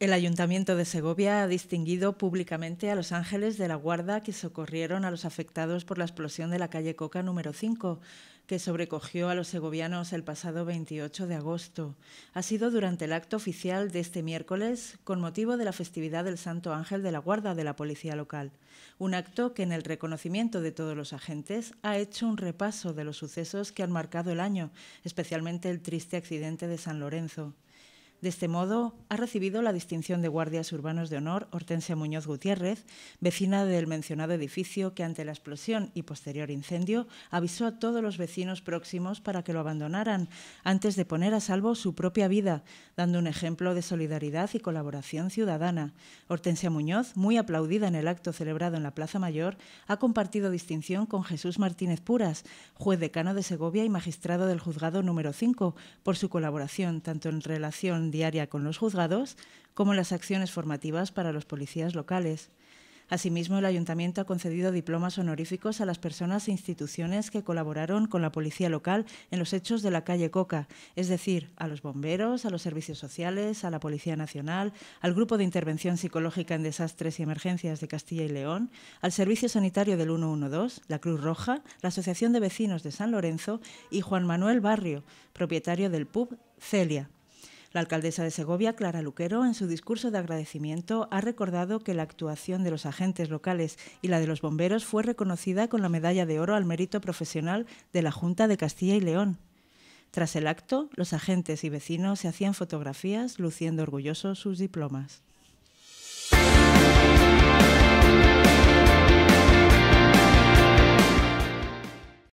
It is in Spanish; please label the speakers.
Speaker 1: El Ayuntamiento de Segovia ha distinguido públicamente a los ángeles de la guarda que socorrieron a los afectados por la explosión de la calle Coca número 5, que sobrecogió a los segovianos el pasado 28 de agosto. Ha sido durante el acto oficial de este miércoles con motivo de la festividad del Santo Ángel de la Guarda de la Policía Local, un acto que en el reconocimiento de todos los agentes ha hecho un repaso de los sucesos que han marcado el año, especialmente el triste accidente de San Lorenzo. De este modo, ha recibido la distinción de Guardias Urbanos de Honor Hortensia Muñoz Gutiérrez, vecina del mencionado edificio que ante la explosión y posterior incendio avisó a todos los vecinos próximos para que lo abandonaran antes de poner a salvo su propia vida, dando un ejemplo de solidaridad y colaboración ciudadana. Hortensia Muñoz, muy aplaudida en el acto celebrado en la Plaza Mayor, ha compartido distinción con Jesús Martínez Puras, juez decano de Segovia y magistrado del juzgado número 5, por su colaboración tanto en relación diaria con los juzgados, como las acciones formativas para los policías locales. Asimismo, el Ayuntamiento ha concedido diplomas honoríficos a las personas e instituciones que colaboraron con la policía local en los hechos de la calle Coca, es decir, a los bomberos, a los servicios sociales, a la Policía Nacional, al Grupo de Intervención Psicológica en Desastres y Emergencias de Castilla y León, al Servicio Sanitario del 112, la Cruz Roja, la Asociación de Vecinos de San Lorenzo y Juan Manuel Barrio, propietario del pub Celia. La alcaldesa de Segovia, Clara Luquero, en su discurso de agradecimiento ha recordado que la actuación de los agentes locales y la de los bomberos fue reconocida con la medalla de oro al mérito profesional de la Junta de Castilla y León. Tras el acto, los agentes y vecinos se hacían fotografías luciendo orgullosos sus diplomas.